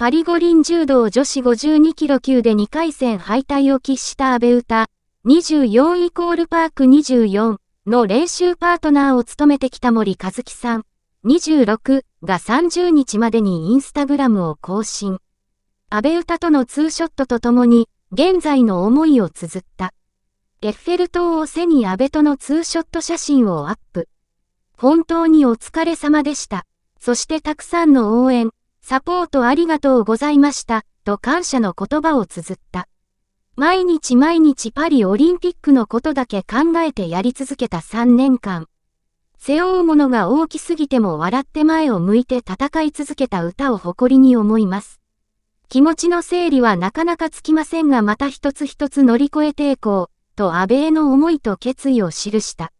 パリ五輪柔道女子52キロ級で2回戦敗退を喫した安倍歌、24イコールパーク24の練習パートナーを務めてきた森和樹さん、26が30日までにインスタグラムを更新。安倍歌とのツーショットとともに、現在の思いを綴った。エッフェル塔を背に安倍とのツーショット写真をアップ。本当にお疲れ様でした。そしてたくさんの応援、サポートありがとうございました、と感謝の言葉を綴った。毎日毎日パリオリンピックのことだけ考えてやり続けた3年間。背負うものが大きすぎても笑って前を向いて戦い続けた歌を誇りに思います。気持ちの整理はなかなかつきませんがまた一つ一つ乗り越えていこう、と安倍への思いと決意を記した。